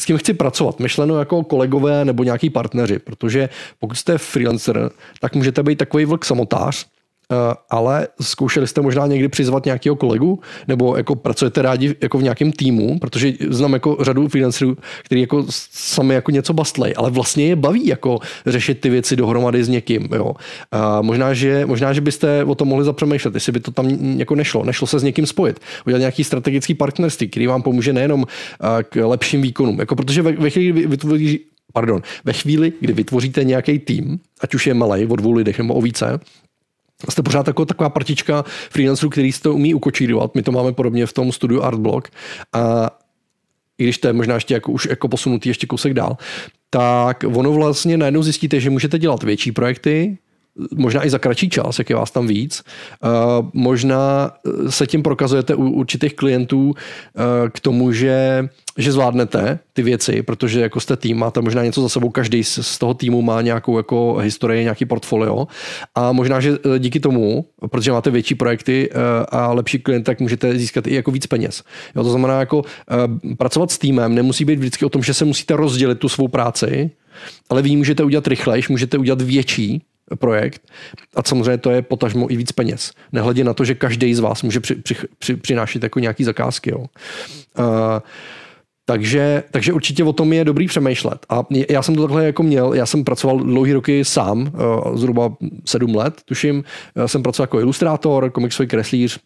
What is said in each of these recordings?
s kým chci pracovat. Myšleno jako kolegové nebo nějaký partneři, protože pokud jste freelancer, tak můžete být takový vlk samotář, Eh, ale zkoušeli jste možná někdy přizvat nějakého kolegu, nebo jako pracujete rádi jako v nějakém týmu, protože znám jako řadu freelancerů, který jako sami jako něco bastlej, ale vlastně je baví jako řešit ty věci dohromady s někým. Jo. A eh, možná, že, možná, že byste o tom mohli zapřemýšlet, jestli by to tam jako nešlo, nešlo se s někým spojit, udělat nějaký strategický partnerství, který vám pomůže nejenom eh, k lepším výkonům, jako protože ve, ve chvíli, kdy vytvoří, pardon, ve chvíli, kdy vytvoříte nějaký tým, ať už je malý o dvou lidech nebo o více, jste pořád jako taková partička freelancerů, který se to umí ukočírovat. My to máme podobně v tom studiu Artblock. A i když to je možná ještě jako, už jako posunutý ještě kousek dál, tak ono vlastně najednou zjistíte, že můžete dělat větší projekty, možná i za kratší čas, jak je vás tam víc. Eh, možná eh, se tím prokazujete u určitých klientů eh, k tomu, že, že zvládnete ty věci, protože jako jste tým, máte možná něco za sebou, každý z toho týmu má nějakou jako historii, nějaký portfolio a možná, že díky tomu, protože máte větší projekty a lepší klient, tak můžete získat i jako víc peněz. Jo, to znamená, jako pracovat s týmem nemusí být vždycky o tom, že se musíte rozdělit tu svou práci, ale vy ji můžete udělat rychlejš, můžete udělat větší projekt. A samozřejmě to je potažmo i víc peněz. Nehledě na to, že každý z vás může při, při, při, přinášet jako nějaký zakázky. Jo. A, takže, takže určitě o tom je dobrý přemýšlet. A já jsem to takhle jako měl, já jsem pracoval dlouhý roky sám, eh, zhruba sedm let, tuším. Jsem pracoval jako ilustrátor, komiksový kreslíř,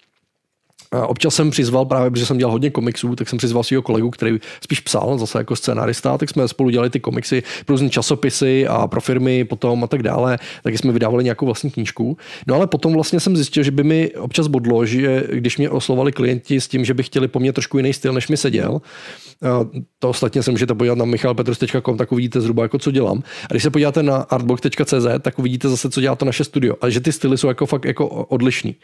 Eh, občas jsem přizval, právě protože jsem dělal hodně komiksů, tak jsem přizval svého kolegu, který spíš psal, zase jako scenarista, tak jsme spolu dělali ty komiksy pro různé časopisy a pro firmy potom a tak dále, taky jsme vydávali nějakou vlastní knížku. No ale potom vlastně jsem zjistil, že by mi občas bodlo, že když mě oslovali klienti s tím, že by chtěli po mně trošku jiný styl, než mi seděl, eh, to ostatně se můžete podívat na michalpetrus.com, tak uvidíte zhruba, jako co dělám. A když se podíváte na artbox.cz, tak uvidíte zase, co dělá to naše studio. A že ty styly jsou jako fakt jako odlišný.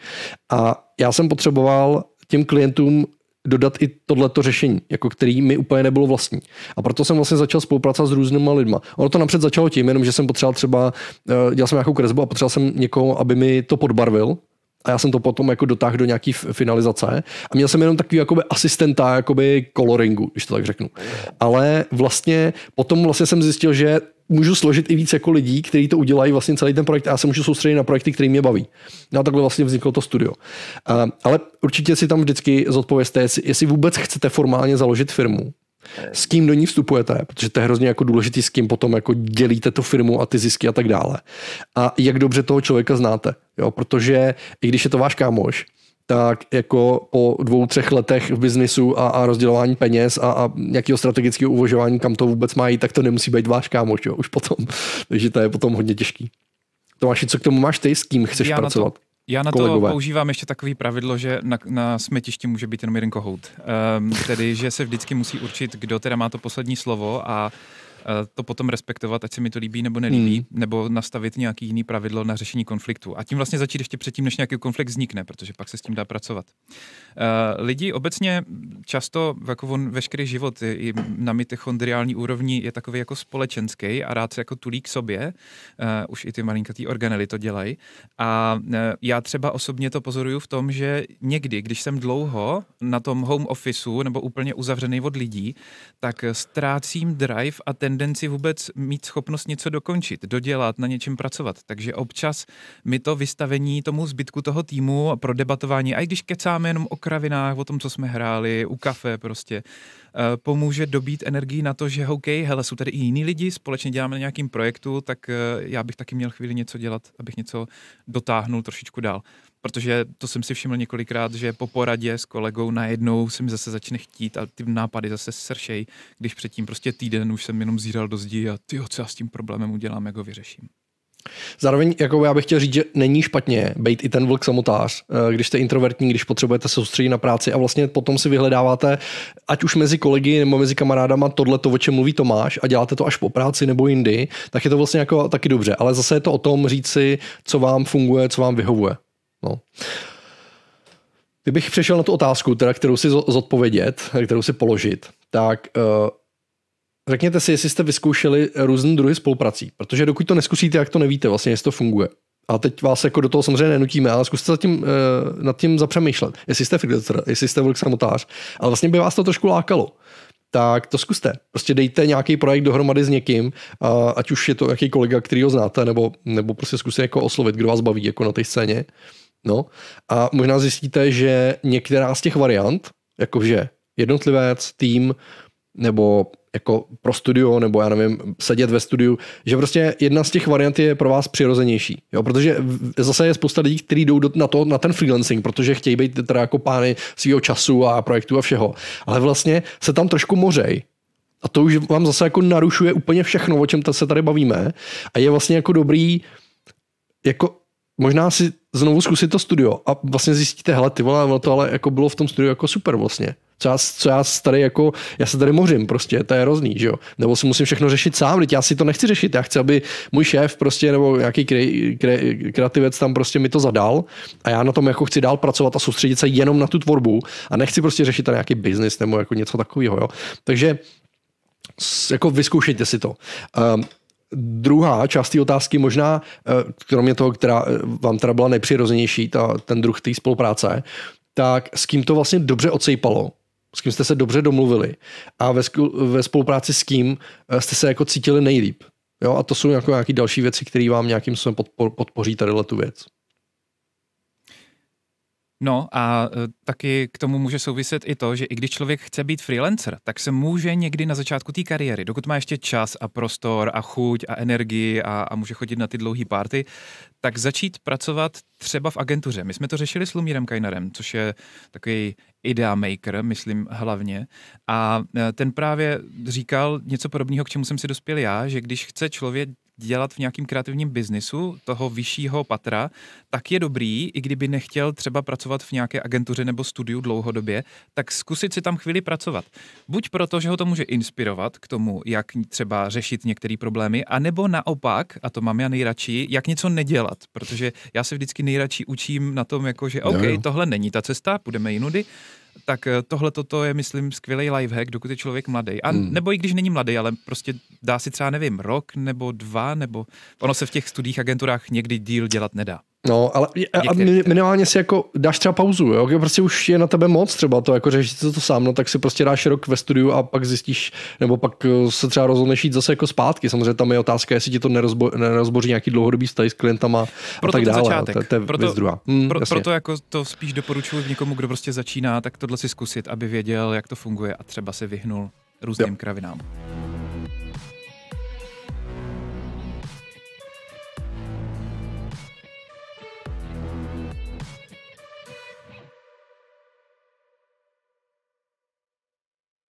A já jsem potřeboval těm klientům dodat i tohleto řešení, jako který mi úplně nebylo vlastní. A proto jsem vlastně začal spolupracovat s různýma lidma. Ono to napřed začalo tím, jenom že jsem potřeboval třeba, eh, dělal jsem nějakou kresbu a potřeboval jsem někoho, aby mi to podbarvil, a já jsem to potom jako dotáhl do nějaký finalizace a měl jsem jenom takový jakoby asistenta jakoby coloringu, když to tak řeknu. Ale vlastně potom vlastně jsem zjistil, že můžu složit i víc jako lidí, kteří to udělají vlastně celý ten projekt a já se můžu soustředit na projekty, které mě baví. No a takhle vlastně vzniklo to studio. Uh, ale určitě si tam vždycky zodpovězte, jestli, jestli vůbec chcete formálně založit firmu, Eh, s kým do ní vstupujete, protože to je hrozně jako důležitý, s kým potom jako dělíte tu firmu a ty zisky a tak dále. A jak dobře toho člověka znáte, jo? protože i když je to váš kámoš, tak jako po dvou, třech letech v biznisu a, a rozdělování peněz a, a nějakého strategického uvažování, kam to vůbec mají, tak to nemusí být váš kámoš, jo, už potom. Takže to je potom hodně těžký. Tomáši, co k tomu máš ty, s kým chceš já pracovat? Na to, já na kolegové. to používám ještě takový pravidlo, že na, na smetišti může být jenom jeden kohout. Um, tedy, že se vždycky musí určit, kdo teda má to poslední slovo a e, to potom respektovat, ať se mi to líbí nebo nelíbí, hmm. nebo nastavit nějaký jiný pravidlo na řešení konfliktu. A tím vlastně začít ještě předtím, než nějaký konflikt vznikne, protože pak se s tím dá pracovat. Uh, lidi obecně často jako on veškerý život i na mitochondriální úrovni je takový jako společenský a rád se jako tulí k sobě. Uh, už i ty malinkatý organely to dělají. A uh, já třeba osobně to pozoruju v tom, že někdy, když jsem dlouho na tom home officeu nebo úplně uzavřený od lidí, tak ztrácím drive a tendenci vůbec mít schopnost něco dokončit, dodělat, na něčem pracovat. Takže občas mi to vystavení tomu zbytku toho týmu pro debatování, a i když kecáme jenom o kravinách, o tom, co jsme hráli, kafe prostě, eh, pomůže dobít energii na to, že OK, hele, jsou tady i jiní lidi, společně děláme na nějakým projektu, tak eh, já bych taky měl chvíli něco dělat, abych něco dotáhnul trošičku dál. Protože to jsem si všiml několikrát, že po poradě s kolegou najednou se mi zase začne chtít a ty nápady zase sršej, když předtím prostě týden už jsem jenom zíral do zdi a ty, co já s tím problémem udělám, jak ho vyřeším. Zároveň jako já bych chtěl říct, že není špatně být i ten vlk samotář, eh, když jste introvertní, když potřebujete se soustředit na práci a vlastně potom si vyhledáváte, ať už mezi kolegy nebo mezi kamarádama, tohle to, o čem mluví Tomáš a děláte to až po práci nebo jindy, tak je to vlastně jako taky dobře. Ale zase je to o tom říct si, co vám funguje, co vám vyhovuje. No. Kdybych přešel na tu otázku, teda, kterou si zodpovědět, kterou si položit, tak eh, Řekněte si, jestli jste vyzkoušeli různé druhy spoluprací, protože dokud to neskusíte, jak to nevíte vlastně, jestli to funguje. A teď vás jako do toho samozřejmě nenutíme, ale zkuste zatím, eh, nad tím zapřemýšlet, jestli jste freelancer, jestli jste vlk samotář, ale vlastně by vás to trošku lákalo tak to zkuste. Prostě dejte nějaký projekt dohromady s někým, a ať už je to jaký kolega, který ho znáte, nebo, nebo prostě zkuste jako oslovit, kdo vás baví jako na té scéně. No a možná zjistíte, že některá z těch variant, jakože jednotlivec, tým nebo jako pro studio, nebo já nevím, sedět ve studiu, že prostě jedna z těch variant je pro vás přirozenější. Jo? Protože zase je spousta lidí, kteří jdou na, to, na ten freelancing, protože chtějí být teda jako pány svého času a projektu a všeho. Ale vlastně se tam trošku mořej, a to už vám zase jako narušuje úplně všechno, o čem se tady bavíme. A je vlastně jako dobrý, jako možná si znovu zkusit to studio a vlastně zjistíte, hele, ty vole, to ale jako bylo v tom studiu jako super vlastně. Co já, co já tady jako, já se tady mořím prostě, to je hrozný, že jo. Nebo si musím všechno řešit sám, teď já si to nechci řešit, já chci, aby můj šéf prostě nebo nějaký kre, kre, kreativec tam prostě mi to zadal a já na tom jako chci dál pracovat a soustředit se jenom na tu tvorbu a nechci prostě řešit tady nějaký biznis nebo jako něco takového, jo. Takže jako vyzkoušejte si to. Um, druhá část té otázky možná, eh, kromě toho, která eh, vám teda byla nejpřirozenější, ta, ten druh té spolupráce, tak s kým to vlastně dobře ocejpalo, s kým jste se dobře domluvili a ve, ve spolupráci s kým eh, jste se jako cítili nejlíp. Jo, a to jsou jako nějaké další věci, které vám nějakým způsobem podpoří tady tu věc. No a e, taky k tomu může souviset i to, že i když člověk chce být freelancer, tak se může někdy na začátku té kariéry, dokud má ještě čas a prostor a chuť a energii a, a může chodit na ty dlouhé párty, tak začít pracovat třeba v agentuře. My jsme to řešili s Lumírem Kajnarem, což je takový idea maker, myslím hlavně. A e, ten právě říkal něco podobného, k čemu jsem si dospěl já, že když chce člověk dělat v nějakém kreativním biznisu toho vyššího patra, tak je dobrý, i kdyby nechtěl třeba pracovat v nějaké agentuře nebo studiu dlouhodobě, tak zkusit si tam chvíli pracovat. Buď proto, že ho to může inspirovat k tomu, jak třeba řešit některé problémy, anebo naopak, a to mám já nejradši, jak něco nedělat, protože já se vždycky nejradši učím na tom, jako že OK, tohle není ta cesta, půjdeme jinudy, tak eh, tohle toto je, myslím, skvělý lifehack, dokud je člověk mladý. A hmm. nebo i když není mladý, ale prostě dá si třeba, nevím, rok nebo dva, nebo ono se v těch studiích agenturách někdy díl dělat nedá. No, ale a minimálně si jako dáš třeba pauzu, jo? Jako prostě už je na tebe moc třeba to, jako řešit to, to sám, no tak si prostě dáš rok ve studiu a pak zjistíš, nebo pak eh, se třeba rozhodneš jít zase jako zpátky. Samozřejmě tam je otázka, jestli ti to nerozbo, nerozboří nějaký dlouhodobý vztah s klientama proto a tak dále. Začátek. No, to, to je proto, věc druhá. Hmm, pro, proto jako to spíš doporučuji někomu, kdo prostě začíná, tak tohle si zkusit, aby věděl, jak to funguje a třeba se vyhnul různým jo. kravinám.